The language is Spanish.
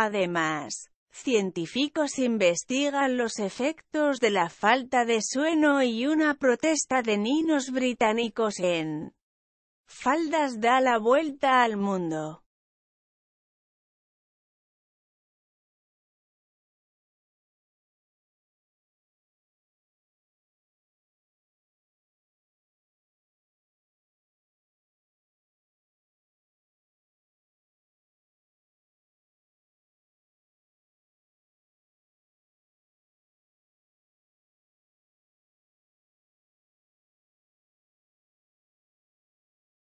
Además, científicos investigan los efectos de la falta de sueño y una protesta de niños británicos en faldas da la vuelta al mundo.